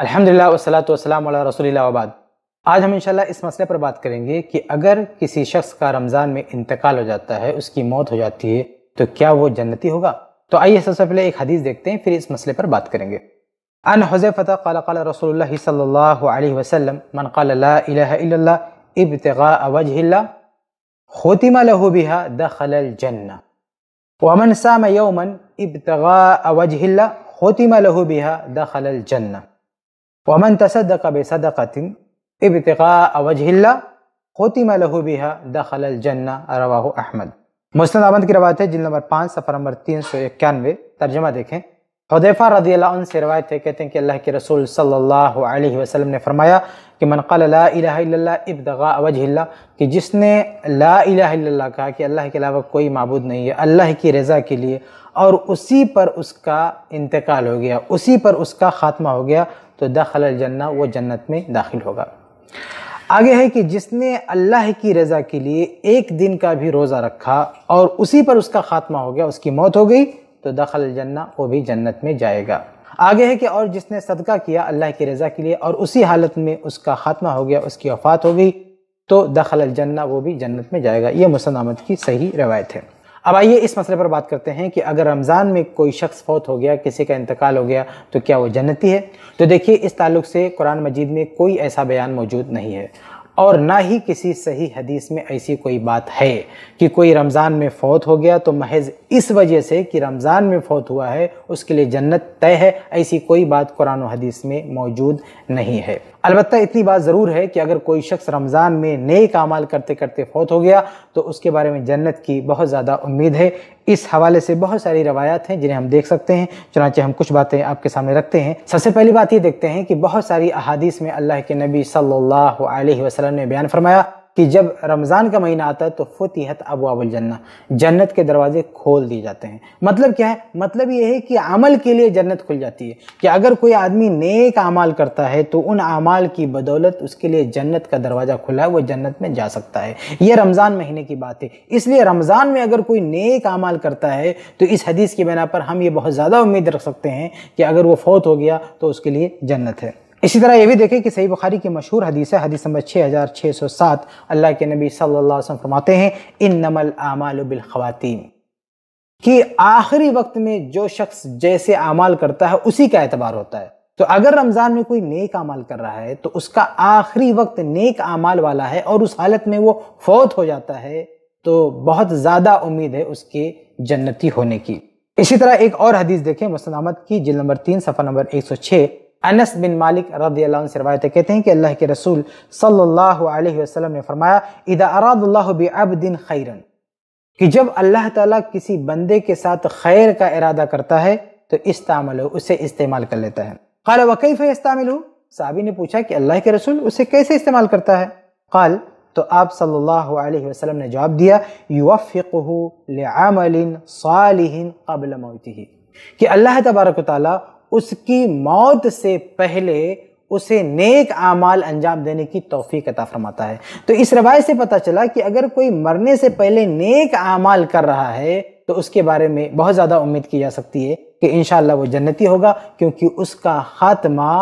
الحمدللہ والصلاة والسلام علی رسول اللہ وآباد آج ہم انشاءاللہ اس مسئلے پر بات کریں گے کہ اگر کسی شخص کا رمضان میں انتقال ہو جاتا ہے اس کی موت ہو جاتی ہے تو کیا وہ جنتی ہوگا تو آئیے سب سے پہلے ایک حدیث دیکھتے ہیں پھر اس مسئلے پر بات کریں گے ان حضر قال قال رسول اللہ صلی اللہ علیہ وسلم من قال لا الہ الا اللہ ابتغاء وجہ اللہ لہو له بها دخل الجنہ ومن سام یوما ابتغاء وجہ اللہ ختم لہو بها دخل الجنہ ومن تصدق بصدقة ابتغاء وجه الله ختم له بها دخل الجنة رواه احمد مستند احمد کی روایت ہے جلد نمبر پانچ سفر نمبر تین سو اکیانوے ترجمہ دیکھیں حدیفہ رضی اللہ عنہ سے روایت ہے کہتے ہیں کہ اللہ کے رسول صلی اللہ علیہ وسلم نے فرمایا کہ من قال لا الہ الا اللہ وجہ اللہ کہ جس نے لا الہ الا اللہ کہا کہ اللہ کے علاوہ کوئی معبود نہیں ہے اللہ کی رضا کے لیے اور اسی پر اس کا انتقال ہو گیا اسی پر اس کا خاتمہ ہو گیا تو دخل الجنہ وہ جنت میں داخل ہوگا آگے ہے کہ جس نے اللہ کی رضا کے لیے ایک دن کا بھی روزہ رکھا اور اسی پر اس کا خاتمہ ہو گیا اس کی موت ہو گئی تو دخل الجنہ وہ بھی جنت میں جائے گا آگے ہے کہ اور جس نے صدقہ کیا اللہ کی رضا کے لیے اور اسی حالت میں اس کا خاتمہ ہو گیا اس کی وفات ہو گئی تو دخل الجنہ وہ بھی جنت میں جائے گا یہ مصنعت کی صحیح روایت ہے اب آئیے اس مسئلے پر بات کرتے ہیں کہ اگر رمضان میں کوئی شخص فوت ہو گیا کسی کا انتقال ہو گیا تو کیا وہ جنتی ہے تو دیکھیے اس تعلق سے قرآن مجید میں کوئی ایسا بیان موجود نہیں ہے اور نہ ہی کسی صحیح حدیث میں ایسی کوئی بات ہے کہ کوئی رمضان میں فوت ہو گیا تو محض اس وجہ سے کہ رمضان میں فوت ہوا ہے اس کے لیے جنت طے ہے ایسی کوئی بات قرآن و حدیث میں موجود نہیں ہے البتہ اتنی بات ضرور ہے کہ اگر کوئی شخص رمضان میں نئے کامال کرتے کرتے فوت ہو گیا تو اس کے بارے میں جنت کی بہت زیادہ امید ہے اس حوالے سے بہت ساری روایات ہیں جنہیں ہم دیکھ سکتے ہیں چنانچہ ہم کچھ باتیں آپ کے سامنے رکھتے ہیں سب سے پہلی بات یہ دیکھتے ہیں کہ بہت ساری احادیث میں اللہ کے نبی صلی اللہ علیہ وسلم نے بیان فرمایا کہ جب رمضان کا مہینہ آتا ہے تو فتحت ابواب الجنہ جنت کے دروازے کھول دیے جاتے ہیں مطلب کیا ہے مطلب یہ ہے کہ عمل کے لیے جنت کھل جاتی ہے کہ اگر کوئی آدمی نیک عمال کرتا ہے تو ان اعمال کی بدولت اس کے لیے جنت کا دروازہ کھلا ہے وہ جنت میں جا سکتا ہے یہ رمضان مہینے کی بات ہے اس لیے رمضان میں اگر کوئی نیک اعمال کرتا ہے تو اس حدیث کی بنا پر ہم یہ بہت زیادہ امید رکھ سکتے ہیں کہ اگر وہ فوت ہو گیا تو اس کے لیے جنت ہے اسی طرح یہ بھی دیکھیں کہ صحیح بخاری کی مشہور حدیث ہے حدیث نمبر 6607 اللہ کے نبی صلی اللہ علیہ وسلم فرماتے ہیں انما الاعمال بالخواتین کہ آخری وقت میں جو شخص جیسے اعمال کرتا ہے اسی کا اعتبار ہوتا ہے تو اگر رمضان میں کوئی نیک اعمال کر رہا ہے تو اس کا آخری وقت نیک اعمال والا ہے اور اس حالت میں وہ فوت ہو جاتا ہے تو بہت زیادہ امید ہے اس کے جنتی ہونے کی اسی طرح ایک اور حدیث دیکھیں مسلمت کی جل نمبر تین صفحہ نمبر ایک سو چھ انس بن مالک رضی اللہ عنہ سے کہتے ہیں کہ اللہ کے رسول صلی اللہ علیہ وسلم نے فرمایا اذا اراد اللہ کہ جب اللہ تعالیٰ کسی بندے کے ساتھ خیر کا ارادہ کرتا ہے تو استعمل ہو اسے استعمال کر لیتا ہے قال وکیف استعمل ہو صحابی نے پوچھا کہ اللہ کے رسول اسے کیسے استعمال کرتا ہے قال تو آپ صلی اللہ علیہ وسلم نے جواب دیا لعمل صالح قبل کہ اللہ تبارک تعالیٰ اس کی موت سے پہلے اسے نیک اعمال انجام دینے کی توفیق عطا فرماتا ہے تو اس روایت سے پتہ چلا کہ اگر کوئی مرنے سے پہلے نیک اعمال کر رہا ہے تو اس کے بارے میں بہت زیادہ امید کی جا سکتی ہے کہ انشاءاللہ وہ جنتی ہوگا کیونکہ اس کا خاتمہ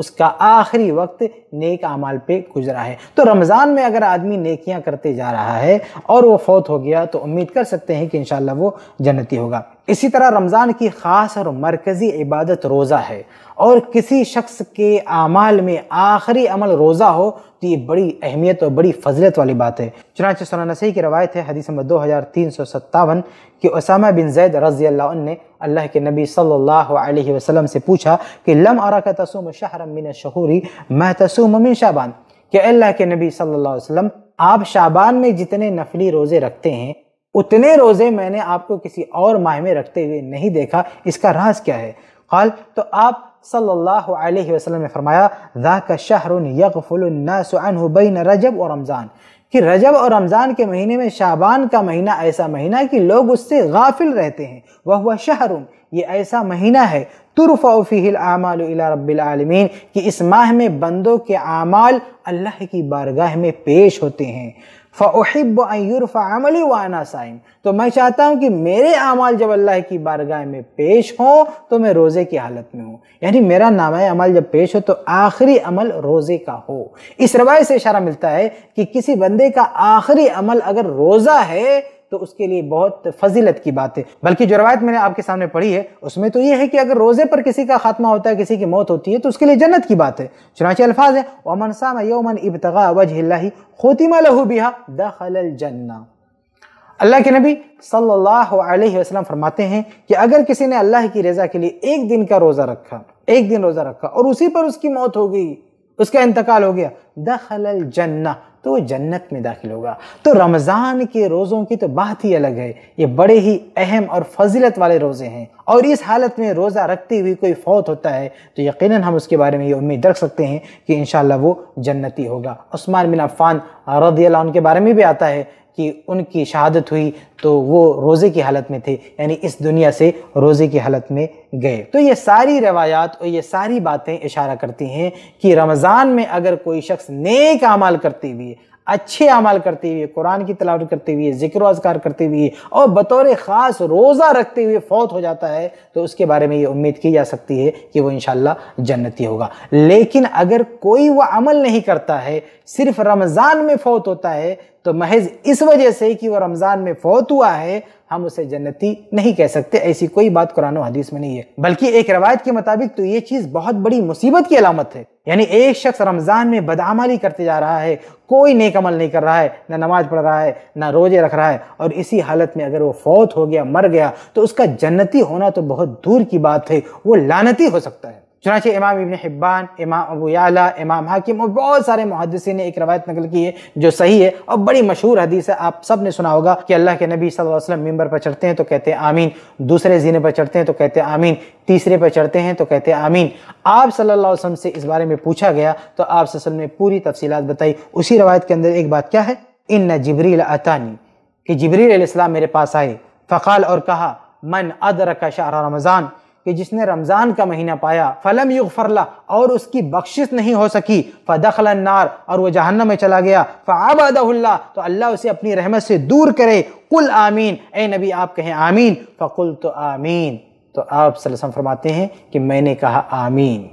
اس کا آخری وقت نیک اعمال پہ گزرا ہے تو رمضان میں اگر آدمی نیکیاں کرتے جا رہا ہے اور وہ فوت ہو گیا تو امید کر سکتے ہیں کہ انشاءاللہ وہ جنتی ہوگا اسی طرح رمضان کی خاص اور مرکزی عبادت روزہ ہے اور کسی شخص کے اعمال میں آخری عمل روزہ ہو تو یہ بڑی اہمیت اور بڑی فضلت والی بات ہے چنانچہ سنہ نسی کی روایت ہے حدیث دو ہزار تین سو ستاون کہ اسامہ بن زید رضی اللہ عنہ نے اللہ کے نبی صلی اللہ علیہ وسلم سے پوچھا کہ لم اور تسوم شاہ من شہوری من شابان کہ اللہ کے نبی صلی اللہ علیہ وسلم آپ شابان میں جتنے نفلی روزے رکھتے ہیں اتنے روزے میں نے آپ کو کسی اور ماہ میں رکھتے ہوئے نہیں دیکھا اس کا راز کیا ہے قال تو آپ صلی اللہ علیہ وسلم نے فرمایا شہر یغفل الناس عنہ بین رجب اور رمضان کہ رجب اور رمضان کے مہینے میں شابان کا مہینہ ایسا مہینہ کہ لوگ اس سے غافل رہتے ہیں وہ شہر یہ ایسا مہینہ ہے ترفع فیہ الاعمال الی رب العالمین کہ اس ماہ میں بندوں کے اعمال اللہ کی بارگاہ میں پیش ہوتے ہیں تو میں چاہتا ہوں کہ میرے اعمال جب اللہ کی بارگاہ میں پیش ہوں تو میں روزے کی حالت میں ہوں یعنی میرا نامہ عمل جب پیش ہو تو آخری عمل روزے کا ہو اس روایت سے اشارہ ملتا ہے کہ کسی بندے کا آخری عمل اگر روزہ ہے تو اس کے لیے بہت فضیلت کی بات ہے بلکہ جو روایت میں نے آپ کے سامنے پڑھی ہے اس میں تو یہ ہے کہ اگر روزے پر کسی کا خاتمہ ہوتا ہے کسی کی موت ہوتی ہے تو اس کے لیے جنت کی بات ہے چنانچہ الفاظ ہے اللہ کے نبی صلی اللہ علیہ وسلم فرماتے ہیں کہ اگر کسی نے اللہ کی رضا کے لیے ایک دن کا روزہ رکھا ایک دن روزہ رکھا اور اسی پر اس کی موت ہو گئی اس کا انتقال ہو گیا دخل الجنہ تو وہ جنت میں داخل ہوگا تو رمضان کے روزوں کی تو بات ہی الگ ہے یہ بڑے ہی اہم اور فضیلت والے روزے ہیں اور اس حالت میں روزہ رکھتے ہوئی کوئی فوت ہوتا ہے تو یقیناً ہم اس کے بارے میں یہ امید رکھ سکتے ہیں کہ انشاءاللہ وہ جنتی ہوگا عثمان بن عفان رضی اللہ عنہ کے بارے میں بھی آتا ہے کہ ان کی شہادت ہوئی تو وہ روزے کی حالت میں تھے یعنی اس دنیا سے روزے کی حالت میں گئے تو یہ ساری روایات اور یہ ساری باتیں اشارہ کرتی ہیں کہ رمضان میں اگر کوئی شخص نیک اعمال کرتے ہوئی اچھے اعمال کرتے ہوئے قرآن کی تلاوٹ کرتے ہوئے ذکر و اذکار کرتے ہوئے اور بطور خاص روزہ رکھتے ہوئے فوت ہو جاتا ہے تو اس کے بارے میں یہ امید کی جا سکتی ہے کہ وہ انشاءاللہ جنتی ہوگا لیکن اگر کوئی وہ عمل نہیں کرتا ہے صرف رمضان میں فوت ہوتا ہے تو محض اس وجہ سے کہ وہ رمضان میں فوت ہے ہم اسے جنتی نہیں کہہ سکتے ایسی کوئی بات قرآن و حدیث میں نہیں ہے بلکہ ایک روایت کے مطابق تو یہ چیز بہت بڑی مصیبت کی علامت ہے یعنی ایک شخص رمضان میں بدعمالی کرتے جا رہا ہے کوئی نیک عمل نہیں کر رہا ہے نہ نماز پڑھ رہا ہے نہ روزے رکھ رہا ہے اور اسی حالت میں اگر وہ فوت ہو گیا مر گیا تو اس کا جنتی ہونا تو بہت دور کی بات ہے وہ لانتی ہو سکتا ہے چنانچہ امام ابن حبان امام ابو یعلا امام حاکم اور بہت سارے محدثین نے ایک روایت نقل کی ہے جو صحیح ہے اور بڑی مشہور حدیث ہے آپ سب نے سنا ہوگا کہ اللہ کے نبی صلی اللہ علیہ وسلم ممبر پر چڑھتے ہیں تو کہتے آمین دوسرے زینے پر چڑھتے ہیں تو کہتے آمین تیسرے پر چڑھتے ہیں تو کہتے آمین آپ صلی اللہ علیہ وسلم سے اس بارے میں پوچھا گیا تو آپ وسلم نے پوری تفصیلات بتائی اسی روایت کے اندر ایک بات کیا ہے ان جبریل علیہ السلام میرے پاس آئے فقال اور کہا من ادرک شاہ رمضان کہ جس نے رمضان کا مہینہ پایا فلم یغفر لہ اور اس کی بخشش نہیں ہو سکی فدخل النار اور وہ جہنم میں چلا گیا فعبدہ اللہ تو اللہ اسے اپنی رحمت سے دور کرے قل آمین اے نبی آپ کہیں آمین فقل تو آمین تو آپ صلی اللہ علیہ وسلم فرماتے ہیں کہ میں نے کہا آمین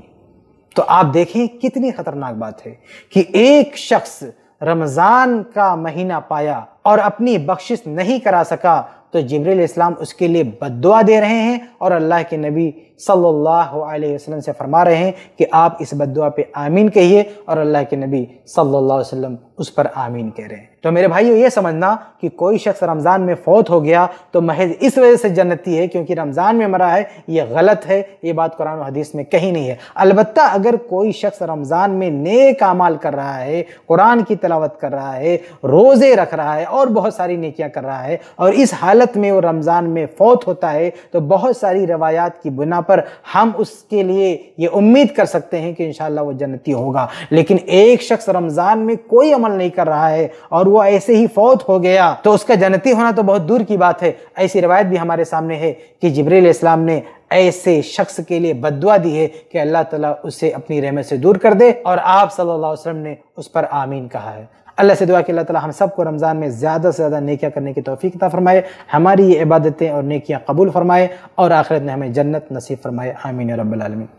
تو آپ دیکھیں کتنی خطرناک بات ہے کہ ایک شخص رمضان کا مہینہ پایا اور اپنی بخشش نہیں کرا سکا تو جبریل اسلام اس کے لیے بد دعا دے رہے ہیں اور اللہ کے نبی صلی اللہ علیہ وسلم سے فرما رہے ہیں کہ آپ اس بدعا پہ آمین کہیے اور اللہ کے نبی صلی اللہ علیہ وسلم اس پر آمین کہہ رہے ہیں تو میرے بھائیو یہ سمجھنا کہ کوئی شخص رمضان میں فوت ہو گیا تو محض اس وجہ سے جنتی ہے کیونکہ رمضان میں مرا ہے یہ غلط ہے یہ بات قرآن و حدیث میں کہیں نہیں ہے البتہ اگر کوئی شخص رمضان میں نیک اعمال کر رہا ہے قرآن کی تلاوت کر رہا ہے روزے رکھ رہا ہے اور بہت ساری نیکیاں کر رہا ہے اور اس حالت میں وہ رمضان میں فوت ہوتا ہے تو بہت ساری روایات کی بنا پر ہم اس کے لیے یہ امید کر سکتے ہیں کہ انشاءاللہ وہ جنتی ہوگا لیکن ایک شخص رمضان میں کوئی عمل نہیں کر رہا ہے اور وہ ایسے ہی فوت ہو گیا تو اس کا جنتی ہونا تو بہت دور کی بات ہے ایسی روایت بھی ہمارے سامنے ہے کہ جبریل اسلام نے ایسے شخص کے لیے بدعا دی ہے کہ اللہ تعالیٰ اسے اپنی رحمت سے دور کر دے اور آپ صلی اللہ علیہ وسلم نے اس پر آمین کہا ہے اللہ سے دعا کہ اللہ تعالی ہم سب کو رمضان میں زیادہ سے زیادہ نیکیاں کرنے کی توفیق عطا فرمائے ہماری یہ عبادتیں اور نیکیاں قبول فرمائے اور آخرت میں ہمیں جنت نصیب فرمائے آمین رب العالمین